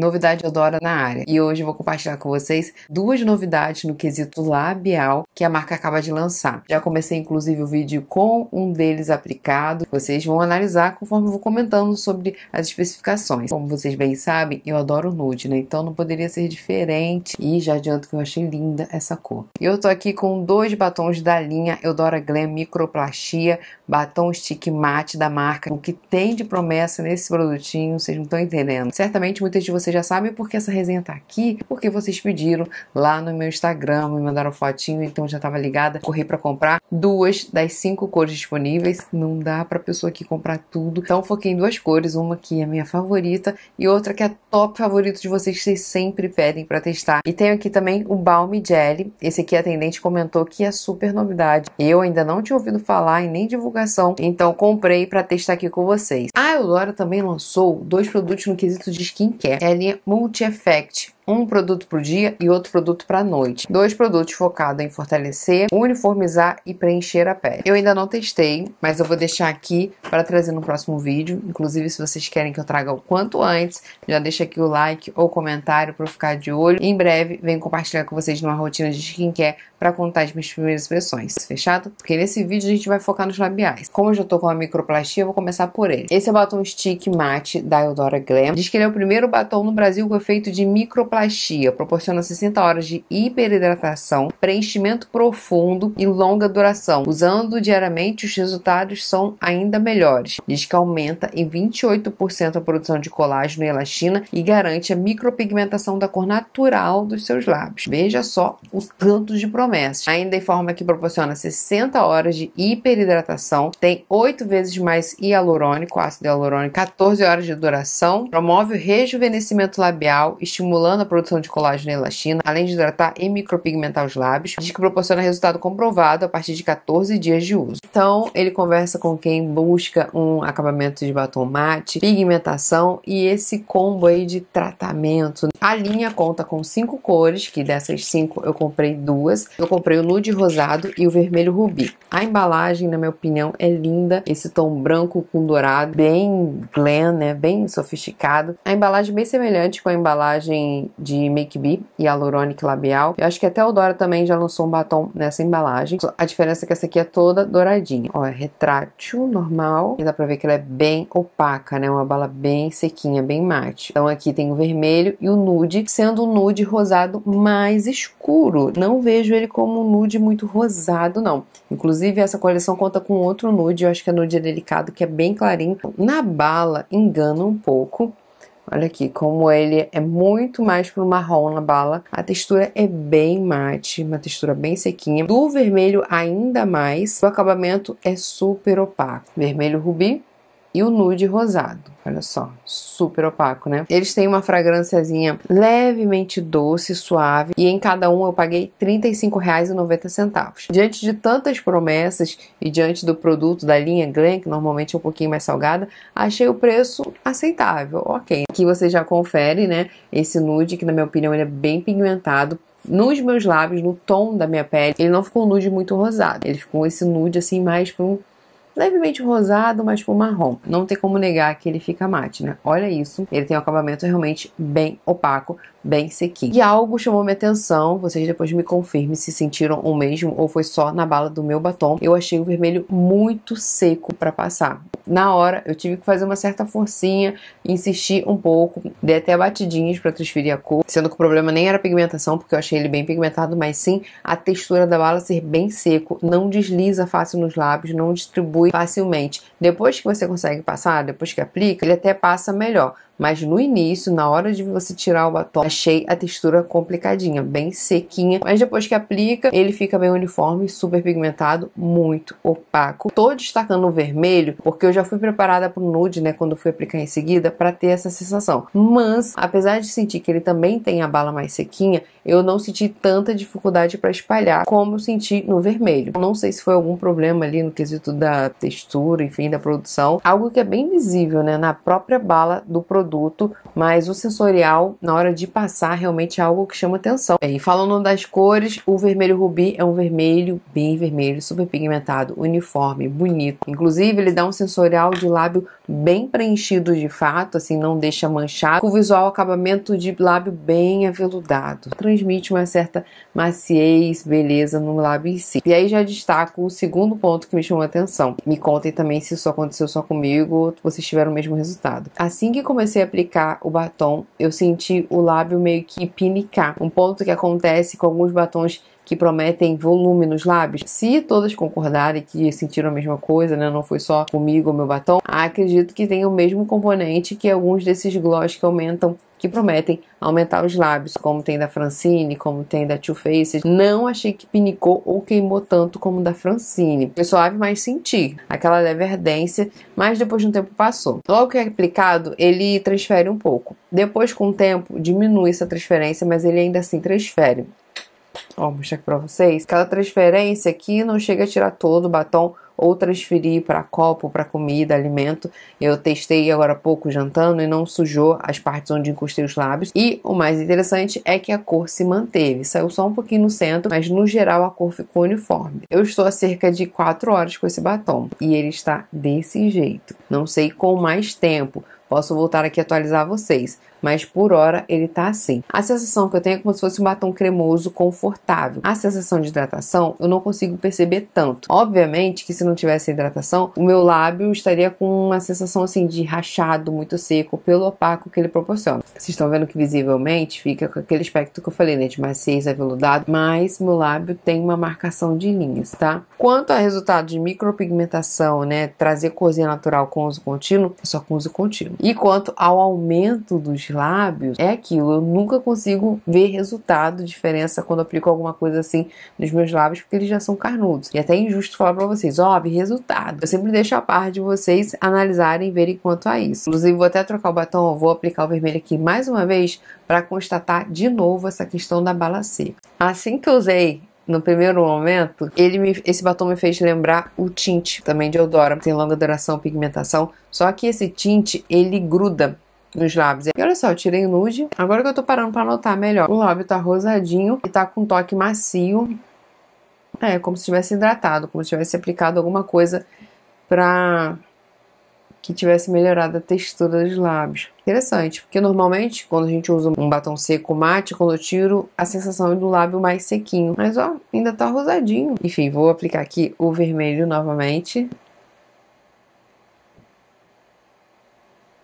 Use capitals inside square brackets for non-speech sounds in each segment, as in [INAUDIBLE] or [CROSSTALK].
Novidade Odora na área. E hoje eu vou compartilhar com vocês duas novidades no quesito labial que a marca acaba de lançar. Já comecei inclusive o vídeo com um deles aplicado. Vocês vão analisar conforme eu vou comentando sobre as especificações. Como vocês bem sabem, eu adoro nude, né? Então não poderia ser diferente. E já adianto que eu achei linda essa cor. Eu tô aqui com dois batons da linha Eudora Glam Microplastia, batom stick matte da marca. O que tem de promessa nesse produtinho, vocês não estão entendendo. Certamente muitas de vocês você já sabe porque essa resenha tá aqui, porque vocês pediram lá no meu Instagram, me mandaram fotinho, então já tava ligada, corri para comprar duas das cinco cores disponíveis. Não dá para pessoa aqui comprar tudo. Então foquei em duas cores, uma que é minha favorita e outra que é top favorito de vocês que vocês sempre pedem para testar. E tenho aqui também o Balm Jelly. Esse aqui a atendente comentou que é super novidade. Eu ainda não tinha ouvido falar e nem divulgação, então comprei para testar aqui com vocês. A Eudora também lançou dois produtos no quesito de skincare. Ela é Multi Effect um produto pro dia e outro produto para noite. Dois produtos focados em fortalecer, uniformizar e preencher a pele. Eu ainda não testei, mas eu vou deixar aqui para trazer no próximo vídeo. Inclusive, se vocês querem que eu traga o quanto antes, já deixa aqui o like ou comentário para eu ficar de olho. em breve, venho compartilhar com vocês numa rotina de skincare para contar as minhas primeiras impressões. Fechado? Porque nesse vídeo a gente vai focar nos labiais. Como eu já tô com a microplastia, eu vou começar por ele. Esse é o batom Stick Matte da Eudora Glam. Diz que ele é o primeiro batom no Brasil com efeito de microplastia proporciona 60 horas de hiperidratação, preenchimento profundo e longa duração. Usando diariamente, os resultados são ainda melhores. Diz que aumenta em 28% a produção de colágeno e elastina e garante a micropigmentação da cor natural dos seus lábios. Veja só o tanto de promessas. Ainda informa que proporciona 60 horas de hiperidratação, tem 8 vezes mais hialurônico, ácido hialurônico, 14 horas de duração, promove o rejuvenescimento labial, estimulando a produção de colágeno e elastina, além de hidratar e micropigmentar os lábios, diz que proporciona resultado comprovado a partir de 14 dias de uso. Então, ele conversa com quem busca um acabamento de batom mate, pigmentação e esse combo aí de tratamento, a linha conta com cinco cores, que dessas cinco eu comprei duas. Eu comprei o nude rosado e o vermelho rubi. A embalagem, na minha opinião, é linda. Esse tom branco com dourado, bem glam, né? Bem sofisticado. A embalagem é bem semelhante com a embalagem de Make Be e Hyaluronic Labial. Eu acho que até o Dora também já lançou um batom nessa embalagem. A diferença é que essa aqui é toda douradinha. Ó, é retrátil, normal. E dá pra ver que ela é bem opaca, né? Uma bala bem sequinha, bem mate. Então aqui tem o vermelho e o nude nude, sendo um nude rosado mais escuro. Não vejo ele como um nude muito rosado, não. Inclusive, essa coleção conta com outro nude, eu acho que é nude delicado, que é bem clarinho. Na bala, engana um pouco. Olha aqui, como ele é muito mais pro marrom na bala. A textura é bem mate, uma textura bem sequinha. Do vermelho ainda mais. O acabamento é super opaco. Vermelho rubi, e o nude rosado. Olha só, super opaco, né? Eles têm uma fragrânciazinha levemente doce, suave, e em cada um eu paguei R$ 35,90. Diante de tantas promessas e diante do produto da linha Glen, que normalmente é um pouquinho mais salgada, achei o preço aceitável, ok. Aqui você já confere, né, esse nude, que na minha opinião ele é bem pigmentado, nos meus lábios, no tom da minha pele, ele não ficou um nude muito rosado. Ele ficou esse nude assim mais para um levemente rosado, mas com marrom. Não tem como negar que ele fica mate, né? Olha isso, ele tem um acabamento realmente bem opaco, bem sequinho. E algo chamou minha atenção, vocês depois me confirmem se sentiram o mesmo ou foi só na bala do meu batom. Eu achei o vermelho muito seco para passar na hora eu tive que fazer uma certa forcinha, insistir um pouco, dei até batidinhas para transferir a cor, sendo que o problema nem era a pigmentação, porque eu achei ele bem pigmentado, mas sim a textura da bala ser bem seco, não desliza fácil nos lábios, não distribui facilmente. Depois que você consegue passar, depois que aplica, ele até passa melhor. Mas no início, na hora de você tirar o batom, achei a textura complicadinha, bem sequinha. Mas depois que aplica, ele fica bem uniforme, super pigmentado, muito opaco. Tô destacando o vermelho, porque eu já fui preparada pro nude, né, quando fui aplicar em seguida, para ter essa sensação. Mas, apesar de sentir que ele também tem a bala mais sequinha, eu não senti tanta dificuldade para espalhar como eu senti no vermelho. Não sei se foi algum problema ali no quesito da textura, enfim, da produção. Algo que é bem visível, né, na própria bala do produto produto, mas o sensorial, na hora de passar, realmente é algo que chama atenção. E falando das cores, o vermelho rubi é um vermelho bem vermelho, super pigmentado, uniforme, bonito. Inclusive, ele dá um sensorial de lábio bem preenchido de fato, assim, não deixa manchado, com visual acabamento de lábio bem aveludado. Transmite uma certa maciez, beleza no lábio em si. E aí já destaco o segundo ponto que me chamou a atenção. Me contem também se isso aconteceu só comigo ou vocês tiveram o mesmo resultado. Assim que comecei a aplicar o batom, eu senti o lábio meio que pinicar. Um ponto que acontece com alguns batons que prometem volume nos lábios, se todas concordarem que sentiram a mesma coisa, né, não foi só comigo o meu batom, acredito que tem o mesmo componente que alguns desses gloss que aumentam que prometem aumentar os lábios, como tem da Francine, como tem da Too Faced. Não achei que pinicou ou queimou tanto como da Francine. Eu suave mais senti aquela leve ardência, mas depois de um tempo passou. Logo que é aplicado, ele transfere um pouco. Depois, com o tempo, diminui essa transferência, mas ele ainda assim transfere. Ó, vou mostrar aqui pra vocês. Aquela transferência aqui não chega a tirar todo o batom ou transferir para copo, para comida, alimento. Eu testei agora há pouco jantando e não sujou as partes onde encostei os lábios. E o mais interessante é que a cor se manteve. Saiu só um pouquinho no centro, mas no geral a cor ficou uniforme. Eu estou há cerca de 4 horas com esse batom e ele está desse jeito. Não sei com mais tempo. Posso voltar aqui atualizar vocês mas por hora ele tá assim. A sensação que eu tenho é como se fosse um batom cremoso confortável. A sensação de hidratação eu não consigo perceber tanto. Obviamente que se não tivesse hidratação, o meu lábio estaria com uma sensação assim de rachado, muito seco, pelo opaco que ele proporciona. Vocês estão vendo que visivelmente fica com aquele aspecto que eu falei, né, de maciez, aveludado, mas meu lábio tem uma marcação de linhas, tá? Quanto a resultado de micropigmentação, né, trazer corzinha natural com uso contínuo, é só com uso contínuo. E quanto ao aumento dos lábios, é aquilo. Eu nunca consigo ver resultado, diferença quando aplico alguma coisa assim nos meus lábios, porque eles já são carnudos. E até é injusto falar pra vocês, ó, vi resultado. Eu sempre deixo a par de vocês analisarem e verem quanto a isso. Inclusive, vou até trocar o batom, vou aplicar o vermelho aqui mais uma vez para constatar de novo essa questão da bala seca. Assim que eu usei no primeiro momento, ele me, esse batom me fez lembrar o tint também de Eudora, tem longa duração, pigmentação, só que esse tint ele gruda nos lábios. E olha só, eu tirei nude. Agora que eu tô parando pra notar melhor, o lábio tá rosadinho e tá com um toque macio. É, como se tivesse hidratado, como se tivesse aplicado alguma coisa pra que tivesse melhorado a textura dos lábios. Interessante, porque normalmente quando a gente usa um batom seco mate, quando eu tiro, a sensação é do lábio mais sequinho. Mas ó, ainda tá rosadinho. Enfim, vou aplicar aqui o vermelho novamente.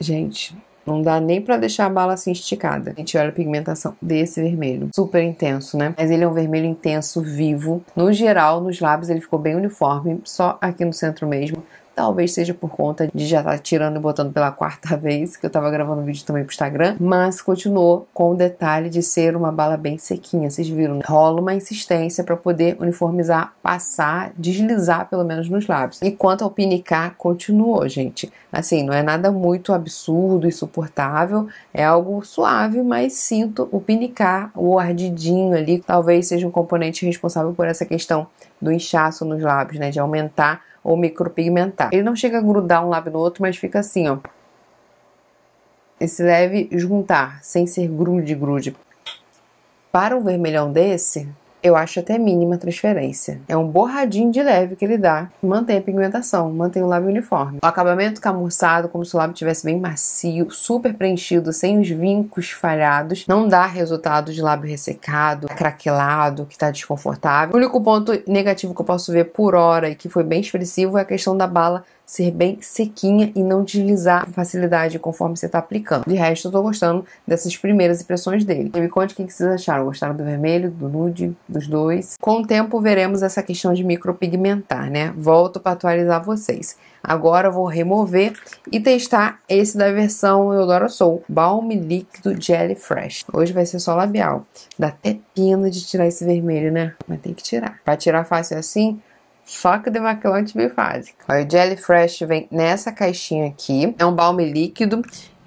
Gente, não dá nem para deixar a bala assim esticada. A gente olha a pigmentação desse vermelho. Super intenso, né? Mas ele é um vermelho intenso, vivo. No geral, nos lábios ele ficou bem uniforme, só aqui no centro mesmo Talvez seja por conta de já estar tá tirando e botando pela quarta [LAUGHS] vez, que eu tava gravando vídeo também pro Instagram, mas continuou com o detalhe de ser uma bala bem sequinha. Vocês viram, né? rola uma insistência para poder uniformizar, passar, deslizar pelo menos nos lábios. E quanto ao pinicar, continuou, gente. Assim, não é nada muito absurdo, insuportável, é algo suave, mas sinto o pinicar, o ardidinho ali, talvez seja um componente responsável por essa questão do inchaço nos lábios, né, de aumentar ou micropigmentar. Ele não chega a grudar um lábio no outro, mas fica assim, ó. Esse leve juntar, sem ser grude-grude. Para um vermelhão desse, eu acho até mínima transferência. É um borradinho de leve que ele dá, mantém a pigmentação, mantém o lábio uniforme. O acabamento camurçado, como se o lábio tivesse bem macio, super preenchido, sem os vincos falhados, não dá resultado de lábio ressecado, craquelado, que tá desconfortável. O único ponto negativo que eu posso ver por hora e que foi bem expressivo é a questão da bala ser bem sequinha e não deslizar com facilidade conforme você está aplicando. De resto, eu tô gostando dessas primeiras impressões dele. E me conte o que vocês acharam. Gostaram do vermelho, do nude, dos dois? Com o tempo, veremos essa questão de micropigmentar, né? Volto para atualizar vocês. Agora eu vou remover e testar esse da versão Eudora Soul, Balm Líquido Jelly Fresh. Hoje vai ser só labial. Dá até pena de tirar esse vermelho, né? Mas tem que tirar. Para tirar fácil é assim, só que o demaquilante é bifásico. O Jelly Fresh vem nessa caixinha aqui, é um balme líquido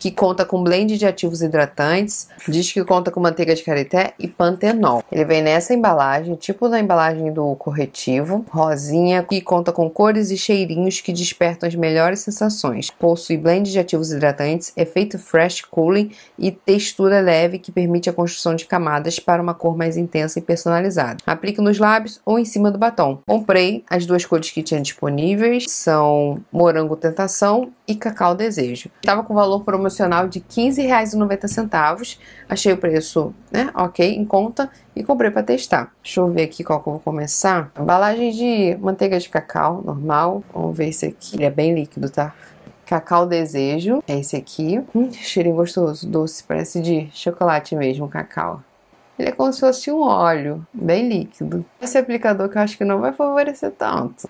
que conta com blend de ativos hidratantes, diz que conta com manteiga de karité e pantenol. Ele vem nessa embalagem, tipo da embalagem do corretivo, rosinha, que conta com cores e cheirinhos que despertam as melhores sensações. Possui blend de ativos hidratantes, efeito fresh cooling e textura leve que permite a construção de camadas para uma cor mais intensa e personalizada. Aplique nos lábios ou em cima do batom. Comprei as duas cores que tinha disponíveis, são morango tentação e cacau desejo. Estava com valor promocional de R$ 15,90. Achei o preço, né, ok, em conta e comprei para testar. Deixa eu ver aqui qual que eu vou começar. Embalagem de manteiga de cacau normal. Vamos ver esse aqui. Ele é bem líquido, tá? Cacau Desejo, é esse aqui. Hum, gostoso, doce, parece de chocolate mesmo, cacau. Ele é como se fosse um óleo, bem líquido. Esse aplicador que eu acho que não vai favorecer tanto.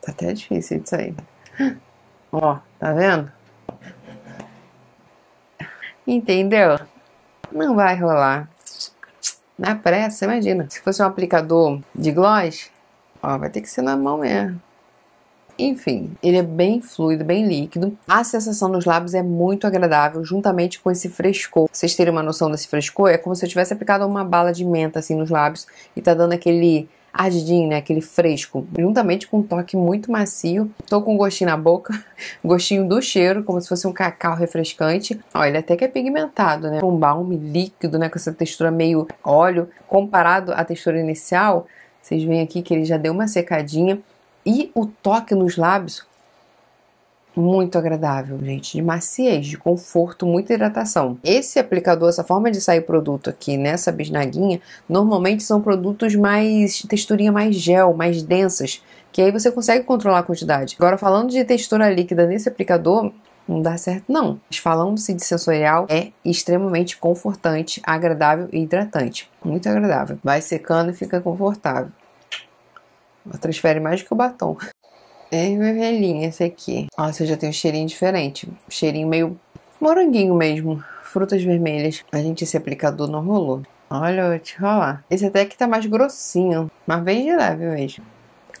Tá até difícil de sair. Ó, tá vendo? Entendeu? Não vai rolar. Na pressa, imagina. Se fosse um aplicador de gloss, ó, vai ter que ser na mão mesmo. Enfim, ele é bem fluido, bem líquido. A sensação nos lábios é muito agradável, juntamente com esse frescor. Pra vocês terem uma noção desse frescor, é como se eu tivesse aplicado uma bala de menta assim nos lábios e tá dando aquele ardidinho, né? Aquele fresco, juntamente com um toque muito macio. Tô com um gostinho na boca, [LAUGHS] gostinho do cheiro, como se fosse um cacau refrescante. Ó, ele até que é pigmentado, né? Um balme líquido, né? Com essa textura meio óleo. Comparado à textura inicial, vocês veem aqui que ele já deu uma secadinha. E o toque nos lábios, muito agradável, gente, de maciez, de conforto, muita hidratação. Esse aplicador, essa forma de sair produto aqui nessa bisnaguinha, normalmente são produtos mais texturinha mais gel, mais densas, que aí você consegue controlar a quantidade. Agora falando de textura líquida nesse aplicador, não dá certo não. Mas falando-se de sensorial, é extremamente confortante, agradável e hidratante. Muito agradável. Vai secando e fica confortável. Transfere mais do que o batom. É vermelhinho esse aqui. Nossa, já tem um cheirinho diferente. Cheirinho meio moranguinho mesmo. Frutas vermelhas. A gente, esse aplicador não rolou. Olha, vou te rolar. Esse até que tá mais grossinho. Mas bem de leve mesmo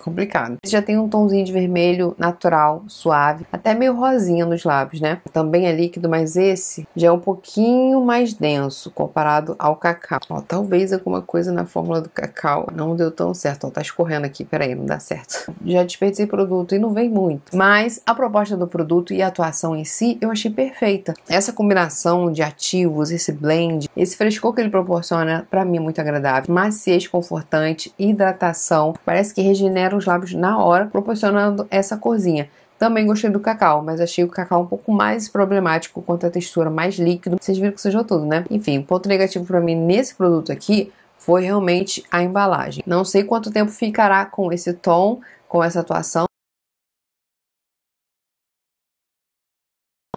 complicado. Já tem um tomzinho de vermelho natural, suave, até meio rosinha nos lábios, né? Também é líquido, mas esse já é um pouquinho mais denso comparado ao cacau. Ó, talvez alguma coisa na fórmula do cacau não deu tão certo. Ó, tá escorrendo aqui, peraí, não dá certo. Já desperdicei produto e não vem muito. Mas a proposta do produto e a atuação em si eu achei perfeita. Essa combinação de ativos, esse blend, esse frescor que ele proporciona, para mim é muito agradável. Maciez, confortante, hidratação, parece que regenera os lábios na hora, proporcionando essa corzinha. Também gostei do cacau, mas achei o cacau um pouco mais problemático quanto à textura mais líquido. Vocês viram que sujou tudo, né? Enfim, o ponto negativo para mim nesse produto aqui foi realmente a embalagem. Não sei quanto tempo ficará com esse tom, com essa atuação,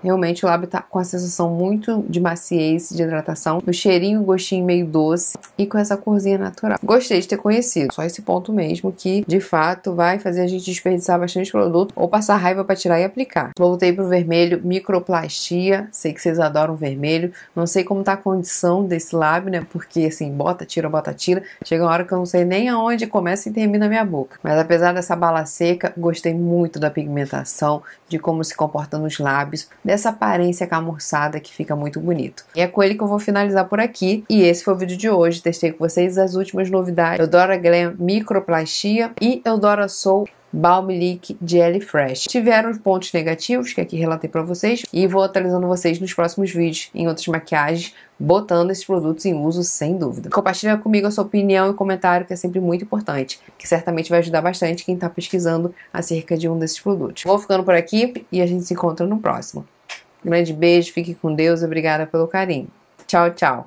Realmente o lábio tá com a sensação muito de maciez, de hidratação, o cheirinho, gostinho meio doce e com essa corzinha natural. Gostei de ter conhecido. Só esse ponto mesmo que, de fato, vai fazer a gente desperdiçar bastante produto ou passar raiva para tirar e aplicar. Voltei pro vermelho, microplastia. Sei que vocês adoram vermelho. Não sei como tá a condição desse lábio, né? Porque assim, bota, tira, bota, tira. Chega uma hora que eu não sei nem aonde começa e termina a minha boca. Mas apesar dessa bala seca, gostei muito da pigmentação, de como se comporta nos lábios, dessa aparência camurçada que fica muito bonito. E é com ele que eu vou finalizar por aqui. E esse foi o vídeo de hoje. Testei com vocês as últimas novidades. Eudora Glam Microplastia e Eudora Soul Balmilic Jelly Fresh. Tiveram os pontos negativos que aqui relatei para vocês e vou atualizando vocês nos próximos vídeos em outras maquiagens, botando esses produtos em uso sem dúvida. Compartilha comigo a sua opinião e comentário que é sempre muito importante, que certamente vai ajudar bastante quem está pesquisando acerca de um desses produtos. Vou ficando por aqui e a gente se encontra no próximo. Grande beijo, fique com Deus, obrigada pelo carinho. Tchau, tchau.